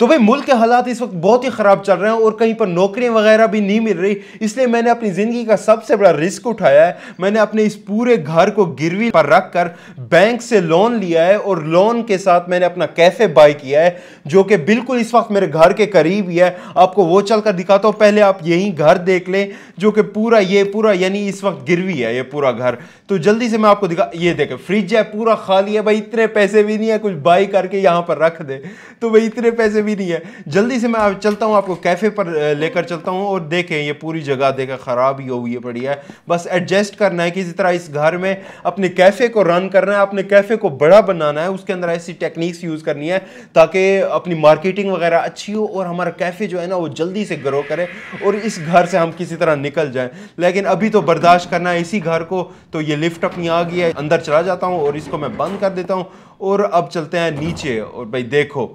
तो भाई मुल्क के हालात इस वक्त बहुत ही ख़राब चल रहे हैं और कहीं पर नौकरियां वगैरह भी नहीं मिल रही इसलिए मैंने अपनी ज़िंदगी का सबसे बड़ा रिस्क उठाया है मैंने अपने इस पूरे घर को गिरवी पर रख कर बैंक से लोन लिया है और लोन के साथ मैंने अपना कैफ़े बाय किया है जो कि बिल्कुल इस वक्त मेरे घर के करीब ही है आपको वो चल कर दिखाता हूँ पहले आप यही घर देख लें जो कि पूरा ये पूरा यानी इस वक्त गिरवी है ये पूरा घर तो जल्दी से मैं आपको दिखा ये देखें फ्रिज है पूरा खाली है भाई इतने पैसे भी नहीं है कुछ बाई करके यहाँ पर रख दे तो भाई इतने पैसे भी नहीं है जल्दी से मैं चलता हूँ आपको कैफ़े पर लेकर चलता हूँ और देखें ये पूरी जगह देखें ख़राब ही हुई है पड़ी है बस एडजस्ट करना है किसी तरह इस घर में अपने कैफ़े को रन करना है अपने कैफ़े को बड़ा बनाना है उसके अंदर ऐसी टेक्निक्स यूज़ करनी है ताकि अपनी मार्केटिंग वगैरह अच्छी हो और हमारा कैफ़े जो है ना वो जल्दी से ग्रो करे और इस घर से हम किसी तरह निकल जाएँ लेकिन अभी तो बर्दाश्त करना है इसी घर को तो ये लिफ्ट अपनी आ गई है अंदर चला जाता हूँ और इसको मैं बंद कर देता हूँ और अब चलते हैं नीचे और भाई देखो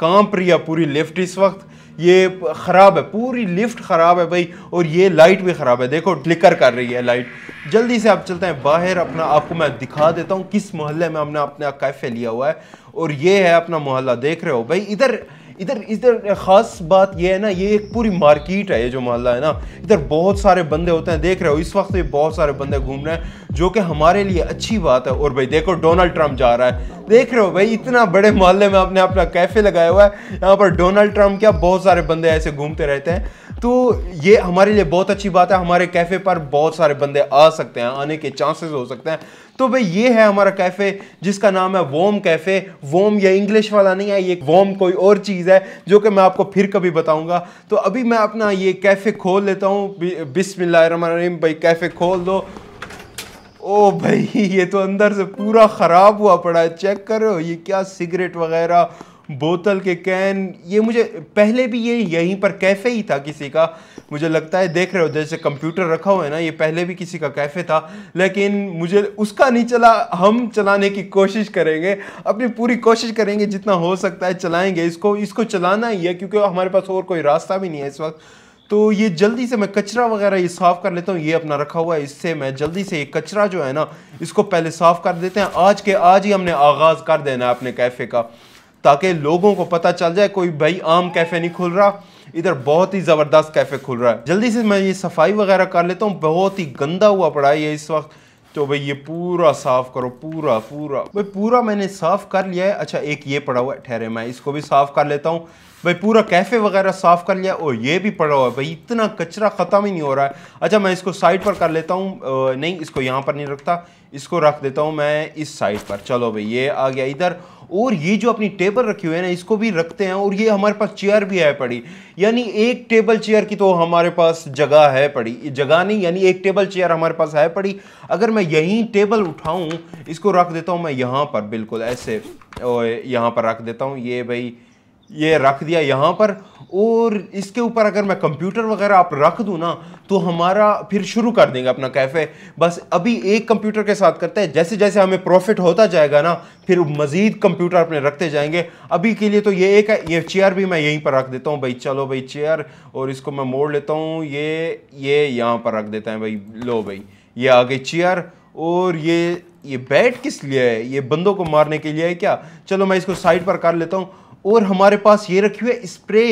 कांप रही है पूरी लिफ्ट इस वक्त ये ख़राब है पूरी लिफ्ट ख़राब है भाई और ये लाइट भी ख़राब है देखो ड्लिकर कर रही है लाइट जल्दी से आप चलते हैं बाहर अपना आपको मैं दिखा देता हूँ किस मोहल्ले में हमने अपने कैफ़े लिया हुआ है और ये है अपना मोहल्ला देख रहे हो भाई इधर इधर इधर ख़ास बात यह है ना ये एक पूरी मार्केट है ये जो मोहल्ला है ना इधर बहुत सारे बंदे होते हैं देख रहे हो इस वक्त भी बहुत सारे बंदे घूम रहे हैं जो कि हमारे लिए अच्छी बात है और भाई देखो डोनाल्ड ट्रंप जा रहा है देख रहे हो भाई इतना बड़े मोहल्ले में आपने अपना कैफ़े लगाया हुआ है यहाँ पर डोनाल्ड ट्रंप क्या बहुत सारे बंदे ऐसे घूमते रहते हैं तो ये हमारे लिए बहुत अच्छी बात है हमारे कैफ़े पर बहुत सारे बंदे आ सकते हैं आने के चांसेस हो सकते हैं तो भाई ये है हमारा कैफ़े जिसका नाम है वोम कैफ़े वोम ये इंग्लिश वाला नहीं है ये वोम कोई और चीज़ है जो कि मैं आपको फिर कभी बताऊंगा तो अभी मैं अपना ये कैफ़े खोल लेता हूँ बिसमिल्लाम भाई कैफ़े खोल दो ओ भाई ये तो अंदर से पूरा ख़राब हुआ पड़ा है चेक करो ये क्या सिगरेट वगैरह बोतल के कैन ये मुझे पहले भी ये यहीं पर कैफ़े ही था किसी का मुझे लगता है देख रहे हो जैसे कंप्यूटर रखा हुआ है ना ये पहले भी किसी का कैफ़े था लेकिन मुझे उसका नहीं चला हम चलाने की कोशिश करेंगे अपनी पूरी कोशिश करेंगे जितना हो सकता है चलाएंगे इसको इसको चलाना ही है क्योंकि हमारे पास और कोई रास्ता भी नहीं है इस वक्त तो ये जल्दी से मैं कचरा वगैरह ये साफ़ कर लेता हूँ ये अपना रखा हुआ है इससे मैं जल्दी से ये कचरा जो है ना इसको पहले साफ़ कर देते हैं आज के आज ही हमने आगाज़ कर देना है अपने कैफ़े का ताकि लोगों को पता चल जाए कोई भाई आम कैफ़े नहीं खुल रहा इधर बहुत ही ज़बरदस्त कैफ़े खुल रहा है जल्दी से मैं ये सफाई वगैरह कर लेता हूँ बहुत ही गंदा हुआ पड़ा है ये इस वक्त तो भाई ये पूरा साफ़ करो पूरा पूरा भाई पूरा मैंने साफ़ कर लिया है अच्छा एक ये पड़ा हुआ है ठहरे मैं इसको भी साफ़ कर लेता हूँ भाई पूरा कैफ़े वगैरह साफ़ कर लिया और ये भी पड़ा हुआ है भाई इतना कचरा ख़त्म ही नहीं हो रहा है अच्छा मैं इसको साइड पर कर लेता हूँ नहीं इसको यहाँ पर नहीं रखता इसको रख देता हूँ मैं इस साइड पर चलो भाई ये आ गया इधर और ये जो अपनी टेबल रखी हुई है ना इसको भी रखते हैं और ये हमारे पास चेयर भी है पड़ी यानी एक टेबल चेयर की तो हमारे पास जगह है पड़ी जगह नहीं यानी एक टेबल चेयर हमारे पास है पड़ी अगर मैं यहीं टेबल उठाऊँ इसको रख देता हूँ मैं यहाँ पर बिल्कुल ऐसे यहाँ पर रख देता हूँ ये भाई ये रख दिया यहाँ पर और इसके ऊपर अगर मैं कंप्यूटर वगैरह आप रख दूँ ना तो हमारा फिर शुरू कर देंगे अपना कैफ़े बस अभी एक कंप्यूटर के साथ करते हैं जैसे जैसे हमें प्रॉफिट होता जाएगा ना फिर मज़ीद कंप्यूटर अपने रखते जाएंगे अभी के लिए तो ये एक है ये चेयर भी मैं यहीं पर रख देता हूँ भाई चलो भाई चेयर और इसको मैं मोड़ लेता हूँ ये ये यहाँ पर रख देते हैं भाई लो भाई ये आगे चेयर और ये ये बैट किस लिए है ये बंदों को मारने के लिए है क्या चलो मैं इसको साइड पर कर लेता हूँ और हमारे पास ये रखी हुई है स्प्रे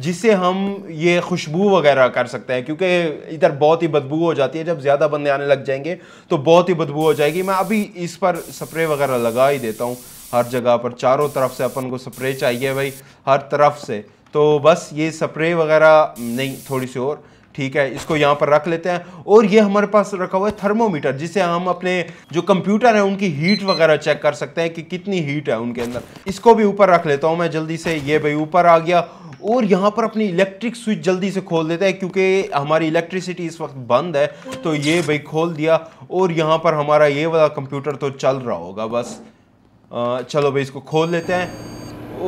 जिससे हम ये खुशबू वगैरह कर सकते हैं क्योंकि इधर बहुत ही बदबू हो जाती है जब ज़्यादा बंदे आने लग जाएंगे तो बहुत ही बदबू हो जाएगी मैं अभी इस पर स्प्रे वगैरह लगा ही देता हूँ हर जगह पर चारों तरफ से अपन को स्प्रे चाहिए भाई हर तरफ से तो बस ये स्प्रे वगैरह नहीं थोड़ी सी और ठीक है इसको यहाँ पर रख लेते हैं और ये हमारे पास रखा हुआ है थर्मोमीटर जिसे हम अपने जो कंप्यूटर है उनकी हीट वगैरह चेक कर सकते हैं कि कितनी हीट है उनके अंदर इसको भी ऊपर रख लेता हूँ मैं जल्दी से ये भाई ऊपर आ गया और यहाँ पर अपनी इलेक्ट्रिक स्विच जल्दी से खोल देते हैं क्योंकि हमारी इलेक्ट्रिसिटी इस वक्त बंद है तो ये भाई खोल दिया और यहाँ पर हमारा ये वाला कंप्यूटर तो चल रहा होगा बस चलो भाई इसको खोल लेते हैं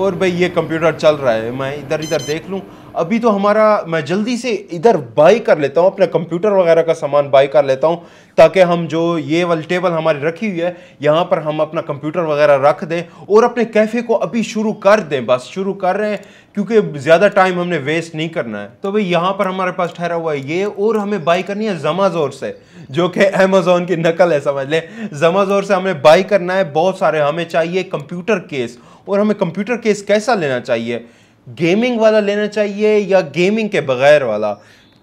और भाई ये कंप्यूटर चल रहा है मैं इधर इधर देख लूँ अभी तो हमारा मैं जल्दी से इधर बाई कर लेता हूँ अपना कंप्यूटर वगैरह का सामान बाई कर लेता हूँ ताकि हम जो ये वाली टेबल हमारी रखी हुई है यहाँ पर हम अपना कंप्यूटर वगैरह रख दें और अपने कैफ़े को अभी शुरू कर दें बस शुरू कर रहे हैं क्योंकि ज़्यादा टाइम हमने वेस्ट नहीं करना है तो भाई यहाँ पर हमारे पास ठहरा हुआ है ये और हमें बाई करनी है जमाजोर से जो कि अमेजोन की नकल है समझ लें जमाजोर से हमें बाई करना है बहुत सारे हमें चाहिए कंप्यूटर केस और हमें कंप्यूटर केस कैसा लेना चाहिए गेमिंग वाला लेना चाहिए या गेमिंग के बगैर वाला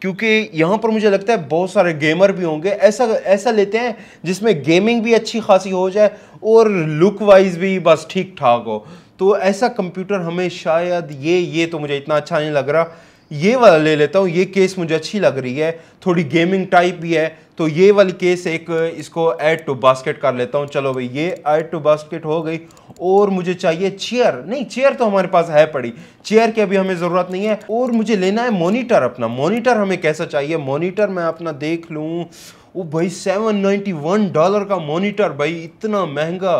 क्योंकि यहाँ पर मुझे लगता है बहुत सारे गेमर भी होंगे ऐसा ऐसा लेते हैं जिसमें गेमिंग भी अच्छी खासी हो जाए और लुक वाइज भी बस ठीक ठाक हो तो ऐसा कंप्यूटर हमें शायद ये ये तो मुझे इतना अच्छा नहीं लग रहा ये वाला ले लेता हूँ ये केस मुझे अच्छी लग रही है थोड़ी गेमिंग टाइप भी है तो ये वाली केस एक इसको ऐड टू बास्केट कर लेता हूँ चलो भाई ये ऐड टू बास्केट हो गई और मुझे चाहिए चेयर नहीं चेयर तो हमारे पास है पड़ी चेयर की अभी हमें ज़रूरत नहीं है और मुझे लेना है मोनीटर अपना मोनीटर हमें कैसा चाहिए मोनीटर मैं अपना देख लूँ वो भाई वन डॉलर का मोनीटर भाई इतना महंगा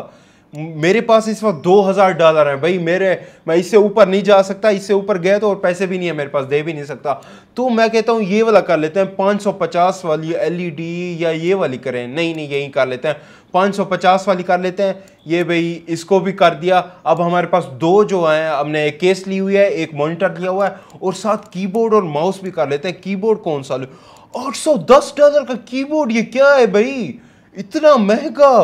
मेरे पास इस वक्त दो हज़ार डॉलर है भाई मेरे मैं इससे ऊपर नहीं जा सकता इससे ऊपर गया तो और पैसे भी नहीं है मेरे पास दे भी नहीं सकता तो मैं कहता हूँ ये वाला कर लेते हैं पाँच सौ पचास वाली एलईडी e या ये वाली करें नहीं नहीं यही कर लेते हैं पाँच सौ पचास वाली कर लेते हैं ये भाई इसको भी कर दिया अब हमारे पास दो जो हैं हमने एक केस ली हुई है एक मोनिटर लिया हुआ है और साथ की और माउस भी कर लेते हैं कीबोर्ड कौन सा लो आठ सौ दस डॉलर का कीबोर्ड ये क्या है भाई इतना महंगा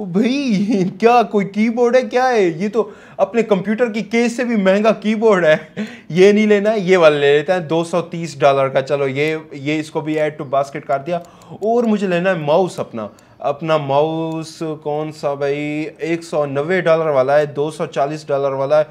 ओ भाई क्या कोई कीबोर्ड है क्या है ये तो अपने कंप्यूटर की केस से भी महंगा कीबोर्ड है ये नहीं लेना है ये वाला ले लेता है 230 डॉलर का चलो ये ये इसको भी ऐड टू बास्केट कर दिया और मुझे लेना है माउस अपना अपना माउस कौन सा भाई 190 डॉलर वाला है 240 डॉलर वाला है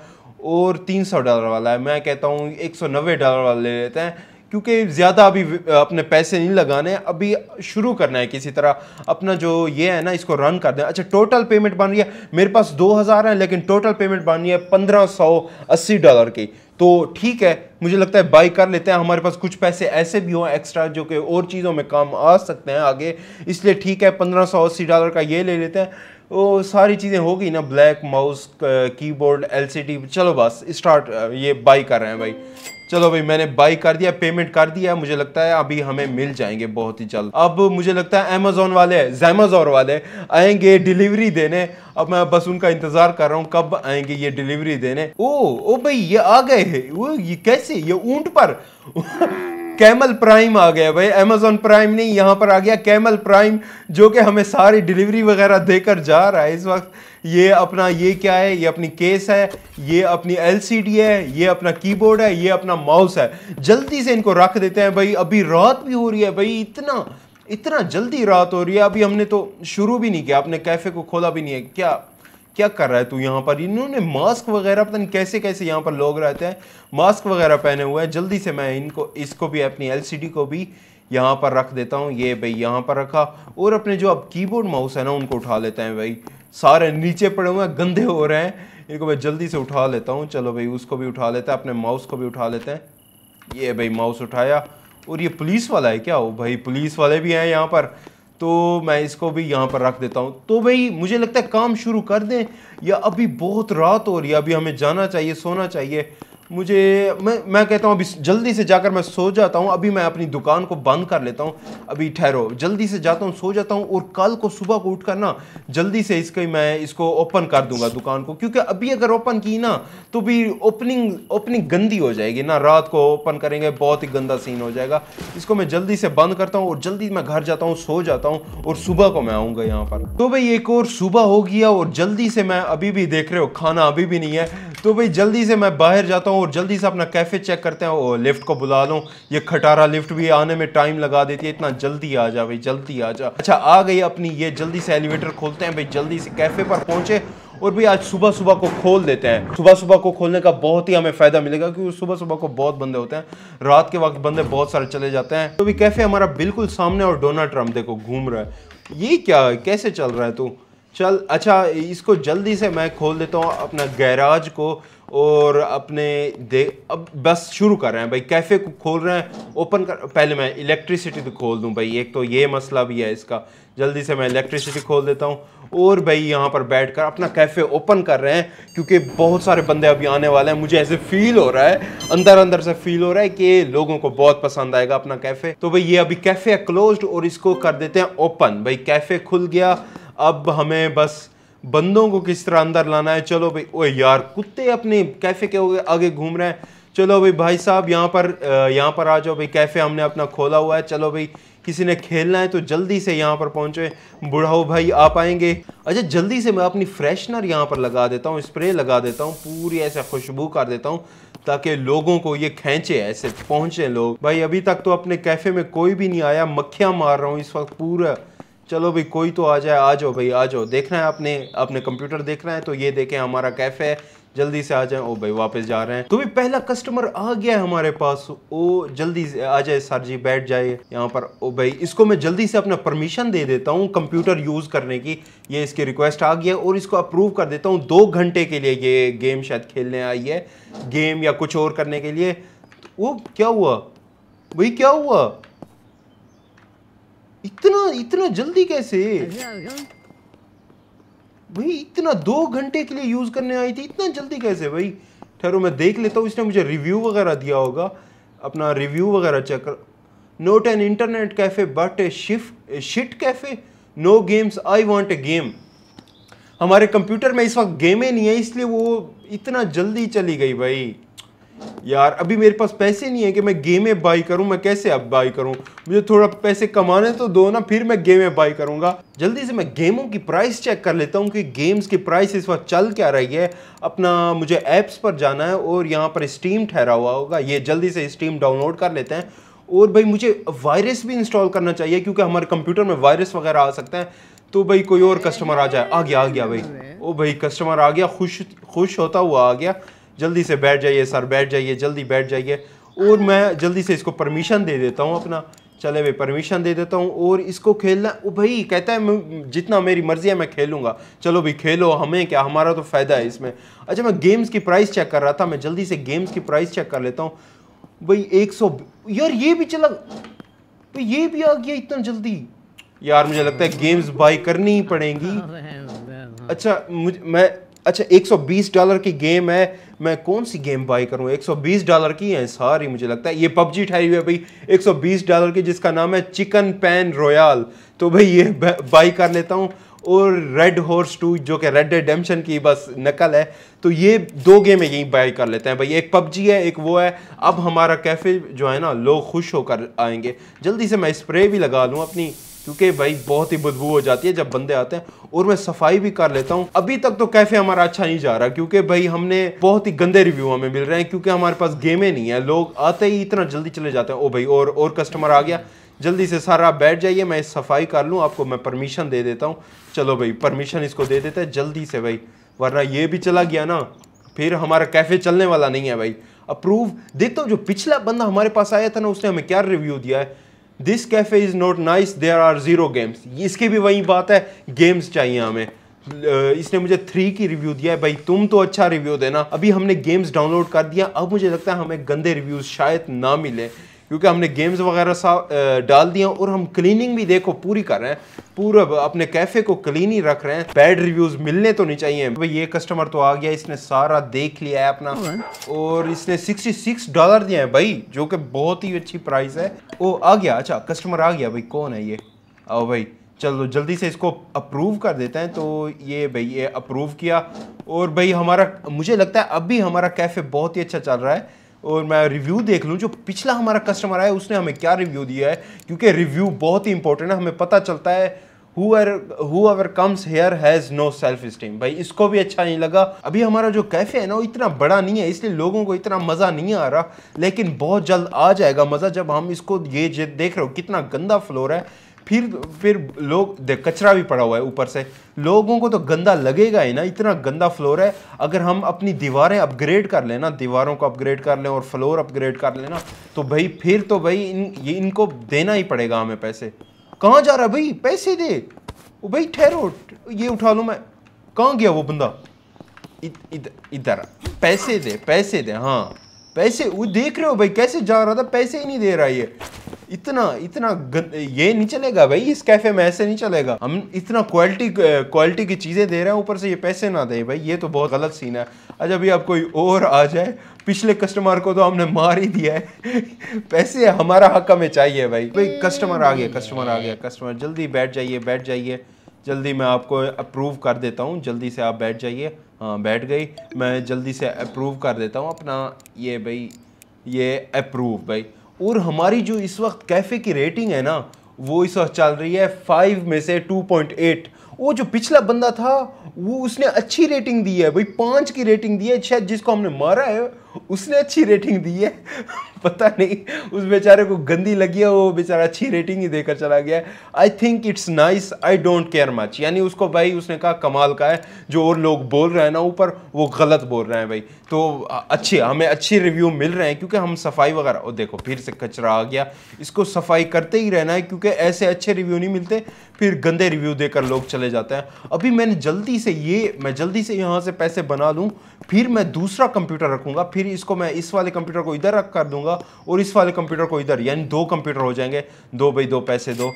और 300 डॉलर वाला है मैं कहता हूँ एक डॉलर वाला ले लेते हैं क्योंकि ज़्यादा अभी अपने पैसे नहीं लगाने अभी शुरू करना है किसी तरह अपना जो ये है ना इसको रन कर दें अच्छा टोटल पेमेंट बन रही है मेरे पास दो हज़ार है लेकिन टोटल पेमेंट बन रही है पंद्रह सौ अस्सी डॉलर की तो ठीक है मुझे लगता है बाई कर लेते हैं हमारे पास कुछ पैसे ऐसे भी हों एक्स्ट्रा जो कि और चीज़ों में काम आ सकते हैं आगे इसलिए ठीक है पंद्रह सौ अस्सी डॉलर का ये ले लेते हैं वो सारी चीज़ें हो गई ना ब्लैक माउस कीबोर्ड एलसीडी चलो बस स्टार्ट ये बाई कर रहे हैं भाई चलो भाई मैंने बाई कर दिया पेमेंट कर दिया मुझे लगता है अभी हमें मिल जाएंगे बहुत ही जल्द अब मुझे लगता है अमेजोन वाले जैमाजोर वाले आएंगे डिलीवरी देने अब मैं बस उनका इंतजार कर रहा हूँ कब आएंगे ये डिलीवरी देने ओ ओ भाई ये आ गए वो ये कैसे ये ऊंट पर कैमल प्राइम आ गया भाई अमेजोन प्राइम नहीं यहाँ पर आ गया कैमल प्राइम जो कि हमें सारी डिलीवरी वगैरह देकर जा रहा है इस वक्त ये अपना ये क्या है ये अपनी केस है ये अपनी एलसीडी है ये अपना कीबोर्ड है ये अपना माउस है जल्दी से इनको रख देते हैं भाई अभी रात भी हो रही है भाई इतना इतना जल्दी रात हो रही है अभी हमने तो शुरू भी नहीं किया आपने कैफ़े को खोला भी नहीं है क्या क्या कर रहा है तू यहाँ पर इन्होंने मास्क वगैरह पता नहीं कैसे कैसे यहाँ पर लोग रहते हैं मास्क वगैरह पहने हुए हैं जल्दी से मैं इनको इसको भी अपनी एल को भी यहाँ पर रख देता हूँ ये भाई यहाँ पर रखा और अपने जो अब कीबोर्ड माउस है ना उनको उठा लेते हैं भाई सारे नीचे पड़े हुए हैं गंदे हो रहे हैं इनको मैं जल्दी से उठा लेता हूँ चलो भाई उसको भी उठा लेते हैं अपने माउस को भी उठा लेते हैं ये भाई माउस उठाया और ये पुलिस वाला है क्या वो भाई पुलिस वाले भी हैं यहाँ पर तो मैं इसको भी यहाँ पर रख देता हूँ तो भाई मुझे लगता है काम शुरू कर दें या अभी बहुत रात हो रही है अभी हमें जाना चाहिए सोना चाहिए मुझे मैं मैं कहता हूँ अभी जल्दी से जाकर मैं सो जाता हूँ अभी मैं अपनी दुकान को बंद कर लेता हूँ अभी ठहरो जल्दी से जाता हूँ सो जाता हूँ और कल को सुबह को उठ कर ना जल्दी से इसके मैं इसको ओपन कर दूंगा दुकान को क्योंकि अभी अगर ओपन की ना तो भी ओपनिंग ओपनिंग गंदी हो जाएगी ना रात को ओपन करेंगे बहुत ही गंदा सीन हो जाएगा इसको मैं जल्दी से बंद करता हूँ और जल्दी मैं घर जाता हूँ सो जाता हूँ और सुबह को मैं आऊँगा यहाँ पर तो भाई एक और सुबह हो गया और जल्दी से मैं अभी भी देख रहे हो खाना अभी भी नहीं है तो भाई जल्दी से मैं बाहर जाता हूँ और जल्दी से अपना कैफ़े चेक करते हैं और लिफ्ट को बुला लूँ ये खटारा लिफ्ट भी आने में टाइम लगा देती है इतना जल्दी आ जा भाई जल्दी आ जा अच्छा आ गई अपनी ये जल्दी से एलिवेटर खोलते हैं भाई जल्दी से कैफ़े पर पहुँचे और भी आज सुबह सुबह को खोल देते हैं सुबह सुबह को खोलने का बहुत ही हमें फ़ायदा मिलेगा क्योंकि सुबह सुबह को बहुत बंदे होते हैं रात के वक्त बंदे बहुत सारे चले जाते हैं तो भी कैफ़े हमारा बिल्कुल सामने और डोनाल्ड ट्रम्प देखो घूम रहा है ये क्या है कैसे चल रहा है तू चल अच्छा इसको जल्दी से मैं खोल देता हूँ अपना गैराज को और अपने दे अब बस शुरू कर रहे हैं भाई कैफ़े को खोल रहे हैं ओपन कर पहले मैं इलेक्ट्रिसिटी तो खोल दूँ भाई एक तो ये मसला भी है इसका जल्दी से मैं इलेक्ट्रिसिटी खोल देता हूँ और भाई यहाँ पर बैठ कर अपना कैफ़े ओपन कर रहे हैं क्योंकि बहुत सारे बंदे अभी आने वाले हैं मुझे ऐसे फील हो रहा है अंदर अंदर से फील हो रहा है कि लोगों को बहुत पसंद आएगा अपना कैफ़े तो भाई ये अभी कैफ़े है क्लोज और इसको कर देते हैं ओपन भाई कैफ़े खुल गया अब हमें बस बंदों को किस तरह अंदर लाना है चलो भाई ओए यार कुत्ते अपने कैफ़े के आगे घूम रहे हैं चलो भाई भाई साहब यहाँ पर यहाँ पर आ जाओ भाई कैफ़े हमने अपना खोला हुआ है चलो भाई किसी ने खेलना है तो जल्दी से यहाँ पर पहुँचे बुढ़ाओ भाई आ पाएंगे अच्छा जल्दी से मैं अपनी फ्रेशनर यहाँ पर लगा देता हूँ स्प्रे लगा देता हूँ पूरी ऐसे खुशबू कर देता हूँ ताकि लोगों को ये खेचे ऐसे पहुँचें लोग भाई अभी तक तो अपने कैफ़े में कोई भी नहीं आया मक्खियाँ मार रहा हूँ इस वक्त पूरा चलो भाई कोई तो आ जाए आ जाओ भाई आ जाओ देखना है आपने अपने कंप्यूटर देखना है तो ये देखें हमारा कैफ़े है जल्दी से आ जाए ओ भाई वापस जा रहे हैं तो भी पहला कस्टमर आ गया है हमारे पास ओ जल्दी से आ जाए सर जी बैठ जाए यहाँ पर ओ भाई इसको मैं जल्दी से अपना परमिशन दे देता हूँ कंप्यूटर यूज़ करने की ये इसकी रिक्वेस्ट आ गया और इसको अप्रूव कर देता हूँ दो घंटे के लिए ये गेम शायद खेलने आई है गेम या कुछ और करने के लिए तो वो क्या हुआ भाई क्या हुआ इतना इतना जल्दी कैसे भाई इतना दो घंटे के लिए यूज करने आई थी इतना जल्दी कैसे भाई ठहरो मैं देख लेता हूँ इसने मुझे रिव्यू वगैरह दिया होगा अपना रिव्यू वगैरह चेक कर not an internet cafe but a shif shit cafe no games I want a game हमारे कंप्यूटर में इस वक्त गेमें नहीं है इसलिए वो इतना जल्दी चली गई भाई यार अभी मेरे पास पैसे नहीं है कि मैं गेमें बाई करूं मैं कैसे अब बाई करूं मुझे थोड़ा पैसे कमाने तो दो ना फिर मैं गेमें बाई करूंगा जल्दी से मैं गेमों की प्राइस चेक कर लेता हूं कि गेम्स की प्राइस इस वक्त चल क्या रही है अपना मुझे ऐप्स पर जाना है और यहाँ पर स्टीम ठहरा हुआ होगा ये जल्दी से स्टीम डाउनलोड कर लेते हैं और भाई मुझे वायरस भी इंस्टॉल करना चाहिए क्योंकि हमारे कंप्यूटर में वायरस वगैरह आ सकते हैं तो भाई कोई और कस्टमर आ जाए आ गया आ गया भाई ओ भाई कस्टमर आ गया खुश खुश होता हुआ आ गया जल्दी से बैठ जाइए सर बैठ जाइए जल्दी बैठ जाइए और मैं जल्दी से इसको परमिशन दे देता हूँ अपना चले भाई परमिशन दे देता हूँ और इसको खेलना भाई कहता है जितना मेरी मर्ज़ी है मैं खेलूँगा चलो भाई खेलो हमें क्या हमारा तो फ़ायदा है इसमें अच्छा मैं गेम्स की प्राइस चेक कर रहा था मैं जल्दी से गेम्स की प्राइस चेक कर लेता हूँ भाई एक सौ यार ये भी चला भाई तो ये भी आ गया इतना जल्दी यार मुझे लगता है गेम्स बाई करनी ही पड़ेंगी अच्छा मुझ मैं अच्छा 120 डॉलर की गेम है मैं कौन सी गेम बाई करूँ बीस डॉलर की है सारी मुझे लगता है ये पबजी ठहरी हुई है भाई बीस डॉलर की जिसका नाम है चिकन पैन रोयाल तो भाई ये बाई कर लेता हूँ और रेड हॉर्स टू जो कि रेड डेडम्पशन की बस नकल है तो ये दो गेमें यहीं बाई कर लेते हैं भाई एक पबजी है एक वो है अब हमारा कैफ़े जो है ना लोग खुश होकर आएंगे जल्दी से मैं स्प्रे भी लगा लूँ अपनी क्योंकि भाई बहुत ही बदबू हो जाती है जब बंदे आते हैं और मैं सफाई भी कर लेता हूँ अभी तक तो कैफे हमारा अच्छा नहीं जा रहा क्योंकि भाई हमने बहुत ही गंदे रिव्यू हमें मिल रहे हैं क्योंकि हमारे पास गेमें नहीं है लोग आते ही इतना जल्दी चले जाते हैं ओ भाई और और कस्टमर आ गया जल्दी से सारा आप बैठ जाइए मैं सफाई कर लूँ आपको मैं परमिशन दे देता हूँ चलो भाई परमिशन इसको दे देते हैं जल्दी से भाई वरना ये भी चला गया ना फिर हमारा कैफ़े चलने वाला नहीं है भाई अप्रूव देखता हूँ जो पिछला बंदा हमारे पास आया था ना उसने हमें क्या रिव्यू दिया है this cafe is not nice there are zero games इसकी भी वही बात है गेम्स चाहिए हमें इसने मुझे थ्री की रिव्यू दिया है भाई तुम तो अच्छा रिव्यू देना अभी हमने गेम्स डाउनलोड कर दिया अब मुझे लगता है हमें गंदे रिव्यूज़ शायद ना मिले क्योंकि हमने गेम्स वगैरह सा डाल दिया और हम क्लीनिंग भी देखो पूरी कर रहे हैं पूरा अपने कैफ़े को क्लीन ही रख रहे हैं बैड रिव्यूज़ मिलने तो नहीं चाहिए भाई ये कस्टमर तो आ गया इसने सारा देख लिया है अपना और इसने 66 डॉलर दिया है भाई जो कि बहुत ही अच्छी प्राइस है ओ आ गया अच्छा कस्टमर आ गया भाई कौन है ये आओ भाई चलो जल्दी से इसको अप्रूव कर देते हैं तो ये भाई ये अप्रूव किया और भाई हमारा मुझे लगता है अब भी हमारा कैफ़े बहुत ही अच्छा चल रहा है और मैं रिव्यू देख लूँ जो पिछला हमारा कस्टमर आया उसने हमें क्या रिव्यू दिया है क्योंकि रिव्यू बहुत ही इंपॉर्टेंट है हमें पता चलता है whoever comes here has no self esteem भाई इसको भी अच्छा नहीं लगा अभी हमारा जो कैफ़े है ना वो इतना बड़ा नहीं है इसलिए लोगों को इतना मज़ा नहीं आ रहा लेकिन बहुत जल्द आ जाएगा मज़ा जब हम इसको ये देख रहे हो कितना गंदा फ्लोर है फिर फिर लोग देख कचरा भी पड़ा हुआ है ऊपर से लोगों को तो गंदा लगेगा ही ना इतना गंदा फ्लोर है अगर हम अपनी दीवारें अपग्रेड कर लेना दीवारों को अपग्रेड कर लें और फ्लोर अपग्रेड कर लेना तो भाई फिर तो भाई इन ये इनको देना ही पड़ेगा हमें पैसे कहाँ जा रहा भाई पैसे दे वो भाई ठहरो ये उठा लूँ मैं कहाँ गया वो बंदा इधर पैसे दे पैसे दे हाँ पैसे वो देख रहे हो भाई कैसे जा रहा था पैसे ही नहीं दे रहा ये इतना इतना गन, ये नहीं चलेगा भाई इस कैफे में ऐसे नहीं चलेगा हम इतना क्वालिटी क्वालिटी की चीज़ें दे रहे हैं ऊपर से ये पैसे ना दे भाई ये तो बहुत गलत सीन है अच्छा भाई आप कोई और आ जाए पिछले कस्टमर को तो हमने मार ही दिया है पैसे हमारा हक हमें चाहिए भाई भाई कस्टमर आ गया कस्टमर आ गया कस्टमर जल्दी बैठ जाइए बैठ जाइए जल्दी मैं आपको अप्रूव कर देता हूँ जल्दी से आप बैठ जाइए हाँ बैठ गई मैं जल्दी से अप्रूव कर देता हूँ अपना ये भाई ये अप्रूव भाई और हमारी जो इस वक्त कैफ़े की रेटिंग है ना वो इस वक्त चल रही है फाइव में से टू पॉइंट एट वो जो पिछला बंदा था वो उसने अच्छी रेटिंग दी है भाई पाँच की रेटिंग दी है शायद जिसको हमने मारा है उसने अच्छी रेटिंग दी है पता नहीं उस बेचारे को गंदी लगी है वो बेचारा अच्छी रेटिंग ही देकर चला गया I think it's nice I don't care much यानी उसको भाई उसने कहा कमाल का है जो और लोग बोल रहे हैं ना ऊपर वो गलत बोल रहे हैं भाई तो अच्छे हमें अच्छे रिव्यू मिल रहे हैं क्योंकि हम सफाई वगैरह और देखो फिर से कचरा आ गया इसको सफाई करते ही रहना है क्योंकि ऐसे अच्छे रिव्यू नहीं मिलते फिर गंदे रिव्यू देकर लोग चले जाते हैं अभी मैंने जल्दी से ये मैं जल्दी से यहाँ से पैसे बना लूँ फिर मैं दूसरा कंप्यूटर रखूँगा फिर फिर इसको मैं इस वाले कंप्यूटर को इधर रख कर दूंगा और इस वाले कंप्यूटर को इधर यानी दो कंप्यूटर हो जाएंगे दो भाई दो पैसे दो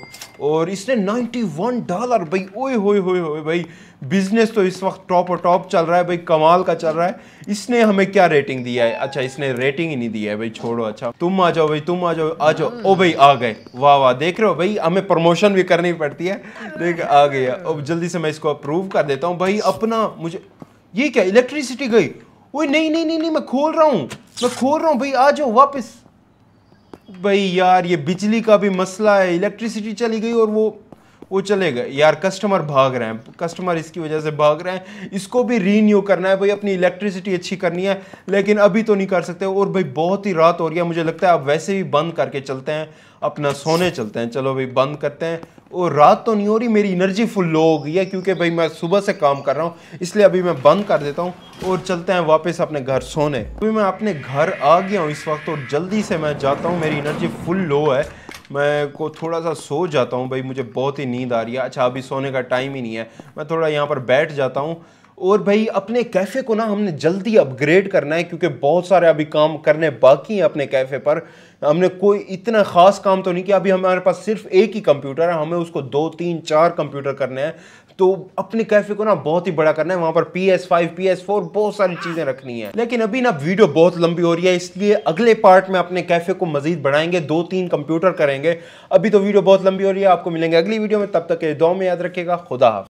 और इसने 91 डॉलर भाई ओए होए होए होए भाई बिजनेस तो इस वक्त टॉप और टॉप चल रहा है भाई कमाल का चल रहा है इसने हमें क्या रेटिंग दिया है अच्छा इसने रेटिंग ही नहीं दिया है भाई छोड़ो अच्छा तुम आ जाओ भाई तुम आ जाओ आ जाओ ओ भाई आ गए वाह वाह देख रहे हो भाई हमें प्रमोशन भी करनी पड़ती है देख आ गया अब जल्दी से मैं इसको अप्रूव कर देता हूँ भाई अपना मुझे ये क्या इलेक्ट्रिसिटी गई नहीं नहीं नहीं नहीं मैं खोल रहा हूँ मैं खोल रहा हूँ भाई आ जाओ वापस भाई यार ये बिजली का भी मसला है इलेक्ट्रिसिटी चली गई और वो वो चले गए यार कस्टमर भाग रहे हैं कस्टमर इसकी वजह से भाग रहे हैं इसको भी रीन्यू करना है भाई अपनी इलेक्ट्रिसिटी अच्छी करनी है लेकिन अभी तो नहीं कर सकते और भाई बहुत ही रात हो रही है मुझे लगता है आप वैसे भी बंद करके चलते हैं अपना सोने चलते हैं चलो भाई बंद करते हैं और रात तो नहीं हो रही मेरी एनर्जी फुल लो हो गई है क्योंकि भाई मैं सुबह से काम कर रहा हूँ इसलिए अभी मैं बंद कर देता हूँ और चलते हैं वापस अपने घर सोने अभी मैं अपने घर आ गया हूँ इस वक्त और जल्दी से मैं जाता हूँ मेरी एनर्जी फुल लो है मैं को थोड़ा सा सो जाता हूँ भाई मुझे बहुत ही नींद आ रही है अच्छा अभी सोने का टाइम ही नहीं है मैं थोड़ा यहाँ पर बैठ जाता हूँ और भाई अपने कैफ़े को ना हमने जल्दी अपग्रेड करना है क्योंकि बहुत सारे अभी काम करने बाकी हैं अपने कैफ़े पर हमने कोई इतना ख़ास काम तो नहीं किया अभी हमारे पास सिर्फ एक ही कंप्यूटर है हमें उसको दो तीन चार कंप्यूटर करने हैं तो अपने कैफे को ना बहुत ही बड़ा करना है वहाँ पर P S five P S four बहुत सारी चीज़ें रखनी है लेकिन अभी ना वीडियो बहुत लंबी हो रही है इसलिए अगले पार्ट में अपने कैफे को मजीद बढ़ाएंगे दो तीन कंप्यूटर करेंगे अभी तो वीडियो बहुत लंबी हो रही है आपको मिलेंगे अगली वीडियो में तब तक दो में याद रखेगा खुदा हाफ